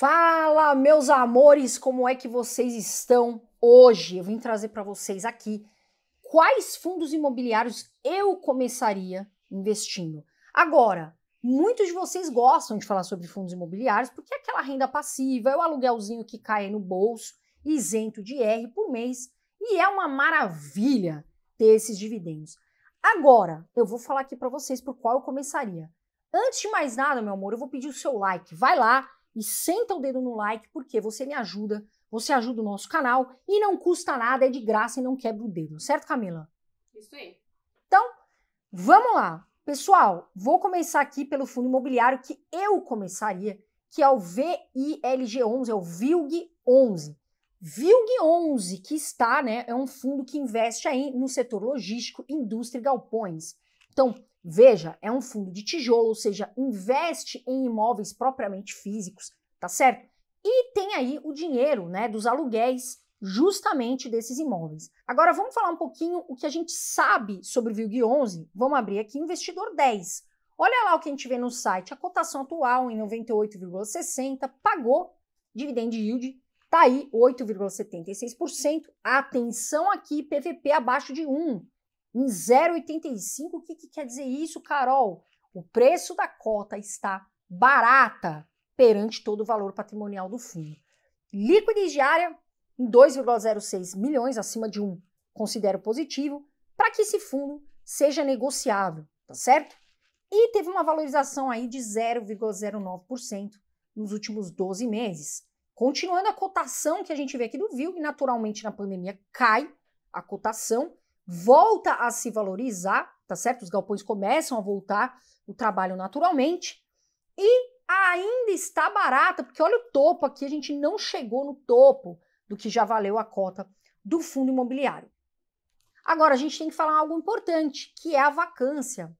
Fala, meus amores, como é que vocês estão hoje? Eu vim trazer para vocês aqui quais fundos imobiliários eu começaria investindo. Agora, muitos de vocês gostam de falar sobre fundos imobiliários porque é aquela renda passiva, é o aluguelzinho que cai no bolso, isento de R por mês, e é uma maravilha ter esses dividendos. Agora, eu vou falar aqui para vocês por qual eu começaria. Antes de mais nada, meu amor, eu vou pedir o seu like. Vai lá, e senta o dedo no like, porque você me ajuda, você ajuda o nosso canal e não custa nada, é de graça e não quebra o dedo, certo, Camila? Isso aí. Então, vamos lá. Pessoal, vou começar aqui pelo fundo imobiliário que eu começaria, que é o VILG11, é o VILG11. VILG11, que está, né, é um fundo que investe aí no setor logístico, indústria e galpões. Então, Veja, é um fundo de tijolo, ou seja, investe em imóveis propriamente físicos, tá certo? E tem aí o dinheiro, né, dos aluguéis justamente desses imóveis. Agora vamos falar um pouquinho o que a gente sabe sobre o VILG 11. Vamos abrir aqui investidor 10. Olha lá o que a gente vê no site, a cotação atual em 98,60, pagou dividend yield, tá aí 8,76%. Atenção aqui, PVP abaixo de 1. Em 0,85, o que, que quer dizer isso, Carol? O preço da cota está barata perante todo o valor patrimonial do fundo. Liquidez diária em 2,06 milhões, acima de um considero positivo, para que esse fundo seja negociável, tá certo? E teve uma valorização aí de 0,09% nos últimos 12 meses. Continuando a cotação que a gente vê aqui do VIL, e naturalmente na pandemia cai a cotação, volta a se valorizar, tá certo? Os galpões começam a voltar o trabalho naturalmente e ainda está barata, porque olha o topo aqui, a gente não chegou no topo do que já valeu a cota do fundo imobiliário. Agora a gente tem que falar algo importante, que é a vacância.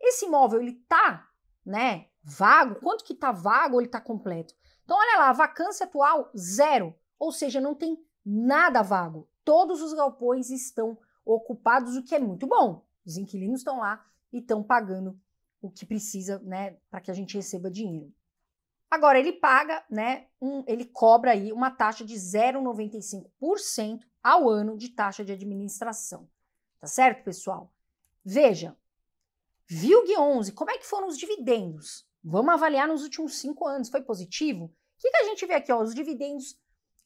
Esse imóvel ele tá, né, vago? Quanto que tá vago, ele tá completo? Então olha lá, a vacância atual zero, ou seja, não tem nada vago. Todos os galpões estão ocupados, o que é muito bom. Os inquilinos estão lá e estão pagando o que precisa, né, para que a gente receba dinheiro. Agora ele paga, né, um, ele cobra aí uma taxa de 0,95% ao ano de taxa de administração. Tá certo, pessoal? Veja, VILG 11, como é que foram os dividendos? Vamos avaliar nos últimos cinco anos, foi positivo? O que, que a gente vê aqui? Ó, os dividendos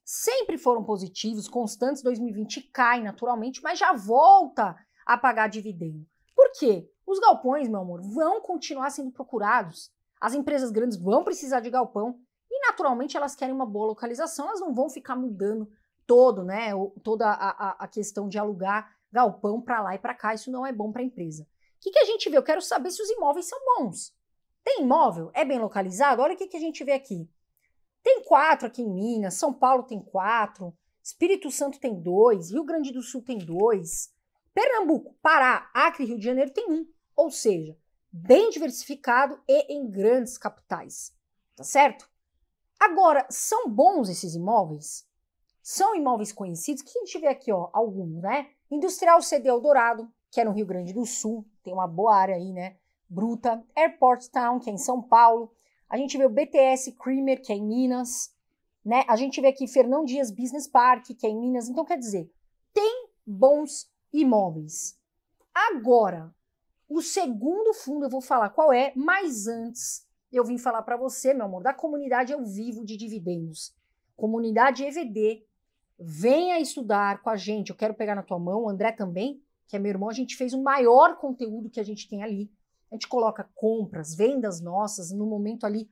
sempre foram positivos, constantes. 2020 cai naturalmente, mas já volta a pagar dividendo. Por quê? Os galpões, meu amor, vão continuar sendo procurados. As empresas grandes vão precisar de galpão e, naturalmente, elas querem uma boa localização, elas não vão ficar mudando todo, né? Toda a, a, a questão de alugar galpão para lá e para cá. Isso não é bom para a empresa. O que, que a gente vê? Eu quero saber se os imóveis são bons. Tem imóvel? É bem localizado? Olha o que, que a gente vê aqui. Tem quatro aqui em Minas, São Paulo tem quatro, Espírito Santo tem dois, Rio Grande do Sul tem dois, Pernambuco, Pará, Acre e Rio de Janeiro tem um. Ou seja, bem diversificado e em grandes capitais. Tá certo? Agora, são bons esses imóveis? São imóveis conhecidos? Quem tiver aqui, ó, algum, né? Industrial CD Eldorado, que é no Rio Grande do Sul, tem uma boa área aí, né? Bruta. Airport Town, que é em São Paulo a gente vê o BTS Creamer, que é em Minas, né? A gente vê aqui Fernão Dias Business Park, que é em Minas. Então, quer dizer, tem bons imóveis. Agora, o segundo fundo eu vou falar qual é, mas antes eu vim falar para você, meu amor, da comunidade Eu Vivo de Dividendos. Comunidade EVD, venha estudar com a gente. Eu quero pegar na tua mão, o André também, que é meu irmão, a gente fez o maior conteúdo que a gente tem ali. A gente coloca compras, vendas nossas no momento ali,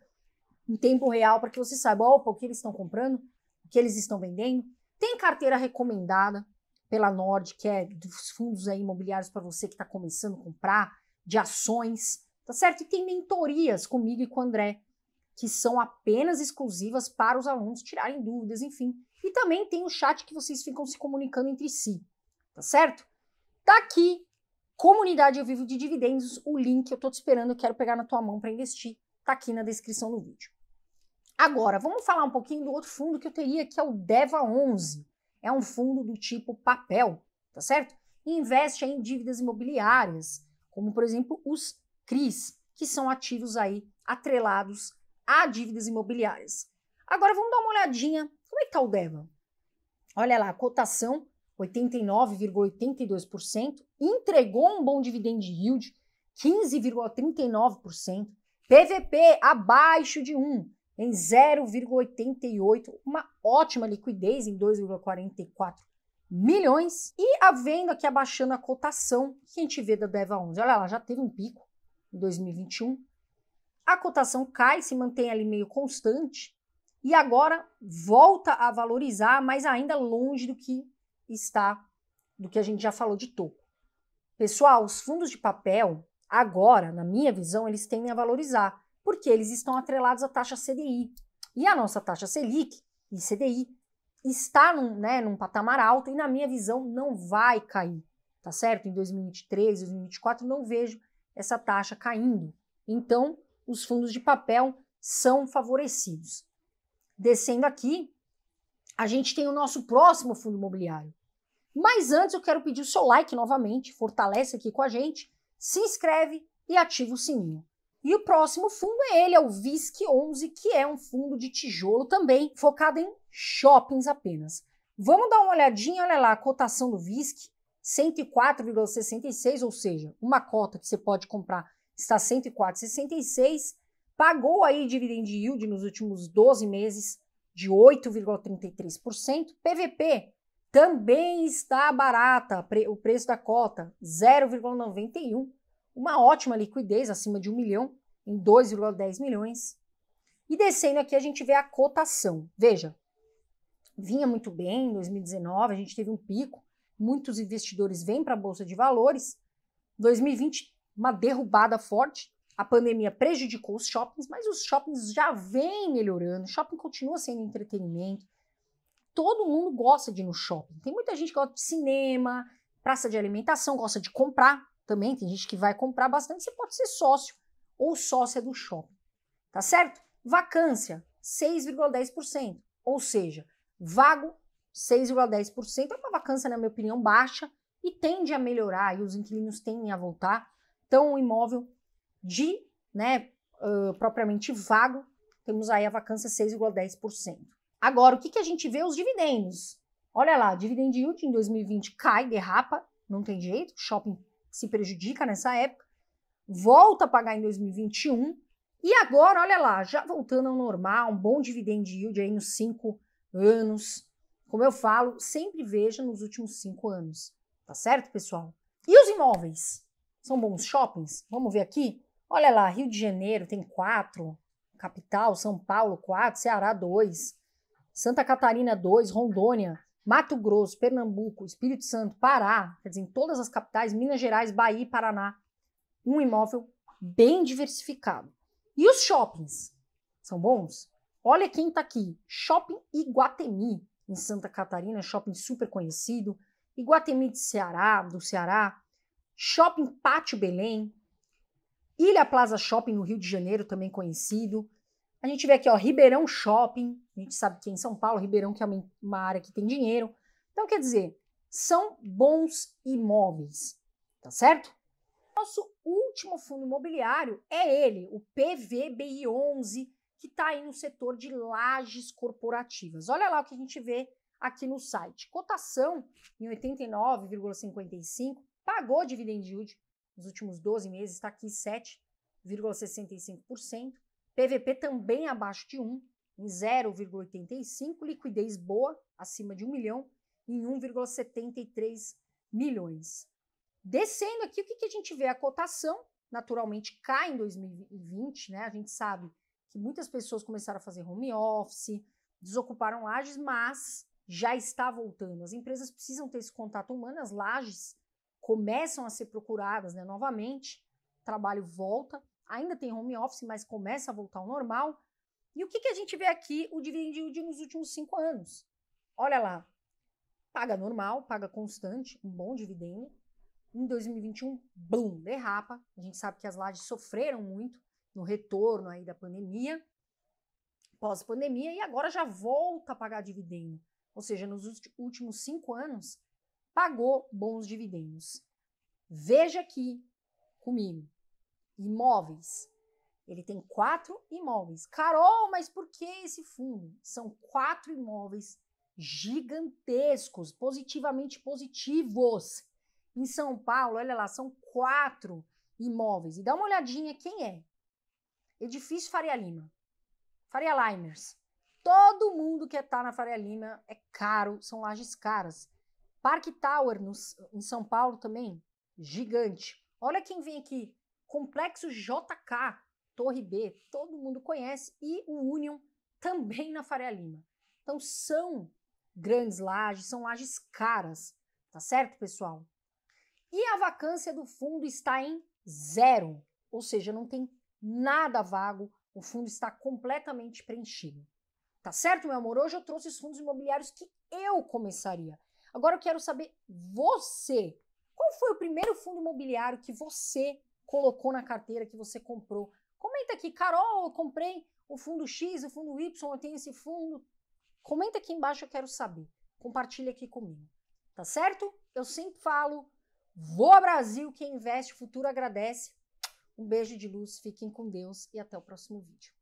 em tempo real, para que você saiba opa, o que eles estão comprando, o que eles estão vendendo. Tem carteira recomendada pela Nord, que é dos fundos imobiliários para você que está começando a comprar, de ações, tá certo? E tem mentorias comigo e com o André, que são apenas exclusivas para os alunos tirarem dúvidas, enfim. E também tem o chat que vocês ficam se comunicando entre si, tá certo? Tá aqui Comunidade Eu Vivo de Dividendos, o link eu tô te esperando, quero pegar na tua mão para investir, tá aqui na descrição do vídeo. Agora, vamos falar um pouquinho do outro fundo que eu teria, que é o DEVA11. É um fundo do tipo papel, tá certo? E investe em dívidas imobiliárias, como por exemplo os CRIs, que são ativos aí atrelados a dívidas imobiliárias. Agora vamos dar uma olhadinha, como é que tá o DEVA? Olha lá, a cotação 89,82%, entregou um bom dividend yield, 15,39%, PVP abaixo de 1, em 0,88, uma ótima liquidez em 2,44 milhões. E a venda aqui abaixando a cotação que a gente vê da Deva 11. Olha, ela já teve um pico em 2021. A cotação cai, se mantém ali meio constante e agora volta a valorizar, mas ainda longe do que está, do que a gente já falou de topo. Pessoal, os fundos de papel, agora, na minha visão, eles tendem a valorizar, porque eles estão atrelados à taxa CDI. E a nossa taxa Selic e CDI está num, né, num patamar alto e, na minha visão, não vai cair, tá certo? Em 2023, 2024, não vejo essa taxa caindo. Então, os fundos de papel são favorecidos. Descendo aqui, a gente tem o nosso próximo fundo imobiliário, mas antes eu quero pedir o seu like novamente, fortalece aqui com a gente, se inscreve e ativa o sininho. E o próximo fundo é ele, é o VISC 11, que é um fundo de tijolo também, focado em shoppings apenas. Vamos dar uma olhadinha, olha lá, a cotação do VISC, 104,66, ou seja, uma cota que você pode comprar está 104,66, pagou aí dividend yield nos últimos 12 meses de 8,33%, PVP também está barata o preço da cota, 0,91, uma ótima liquidez acima de 1 milhão, em 2,10 milhões. E descendo aqui a gente vê a cotação. Veja, vinha muito bem em 2019, a gente teve um pico, muitos investidores vêm para a bolsa de valores. 2020, uma derrubada forte. A pandemia prejudicou os shoppings, mas os shoppings já vêm melhorando. O shopping continua sendo entretenimento, todo mundo gosta de ir no shopping. Tem muita gente que gosta de cinema, praça de alimentação, gosta de comprar também. Tem gente que vai comprar bastante. Você pode ser sócio ou sócia do shopping, tá certo? Vacância, 6,10%. Ou seja, vago, 6,10%. É uma vacância, na minha opinião, baixa e tende a melhorar e os inquilinos tendem a voltar. Então, o imóvel de, né, uh, propriamente vago, temos aí a vacância 6,10%. Agora, o que, que a gente vê? Os dividendos. Olha lá, dividend yield em 2020 cai, derrapa, não tem jeito, shopping se prejudica nessa época, volta a pagar em 2021, e agora, olha lá, já voltando ao normal, um bom dividend yield aí nos cinco anos. Como eu falo, sempre veja nos últimos cinco anos. Tá certo, pessoal? E os imóveis? São bons shoppings? Vamos ver aqui? Olha lá, Rio de Janeiro tem quatro, capital, São Paulo, quatro, Ceará, dois. Santa Catarina 2, Rondônia, Mato Grosso, Pernambuco, Espírito Santo, Pará, quer dizer, em todas as capitais, Minas Gerais, Bahia e Paraná, um imóvel bem diversificado. E os shoppings são bons? Olha quem está aqui: Shopping Iguatemi, em Santa Catarina, shopping super conhecido, Iguatemi de Ceará, do Ceará, Shopping Pátio Belém, Ilha Plaza Shopping no Rio de Janeiro, também conhecido, a gente vê aqui, ó, Ribeirão Shopping. A gente sabe que é em São Paulo, Ribeirão que é uma área que tem dinheiro. Então, quer dizer, são bons imóveis, tá certo? Nosso último fundo imobiliário é ele, o PVBI 11, que está aí no setor de lajes corporativas. Olha lá o que a gente vê aqui no site. Cotação em 89,55, pagou dividend yield nos últimos 12 meses, está aqui 7,65%. PVP também abaixo de 1, em 0,85, liquidez boa, acima de 1 milhão, em 1,73 milhões. Descendo aqui, o que, que a gente vê? A cotação naturalmente cai em 2020, né? A gente sabe que muitas pessoas começaram a fazer home office, desocuparam lajes, mas já está voltando. As empresas precisam ter esse contato humano, as lajes começam a ser procuradas né? novamente, o trabalho volta ainda tem home office, mas começa a voltar ao normal. E o que, que a gente vê aqui, o dividendo nos últimos cinco anos? Olha lá, paga normal, paga constante, um bom dividendo. Em 2021, bum, derrapa. A gente sabe que as lajes sofreram muito no retorno aí da pandemia, pós-pandemia, e agora já volta a pagar dividendo. Ou seja, nos últimos cinco anos, pagou bons dividendos. Veja aqui comigo, imóveis. Ele tem quatro imóveis. Carol, mas por que esse fundo? São quatro imóveis gigantescos, positivamente positivos. Em São Paulo, olha lá, são quatro imóveis. E dá uma olhadinha quem é. Edifício Faria Lima. Faria Limers. Todo mundo que está na Faria Lima é caro, são lajes caras. Parque Tower, no, em São Paulo também, gigante. Olha quem vem aqui Complexo JK, Torre B, todo mundo conhece, e o Union também na Faria Lima. Então são grandes lajes, são lajes caras, tá certo, pessoal? E a vacância do fundo está em zero, ou seja, não tem nada vago, o fundo está completamente preenchido. Tá certo, meu amor? Hoje eu trouxe os fundos imobiliários que eu começaria. Agora eu quero saber você. Qual foi o primeiro fundo imobiliário que você colocou na carteira que você comprou. Comenta aqui, Carol, eu comprei o fundo X, o fundo Y, eu tenho esse fundo. Comenta aqui embaixo, eu quero saber. Compartilha aqui comigo. Tá certo? Eu sempre falo, vou a Brasil, quem investe, futuro agradece. Um beijo de luz, fiquem com Deus e até o próximo vídeo.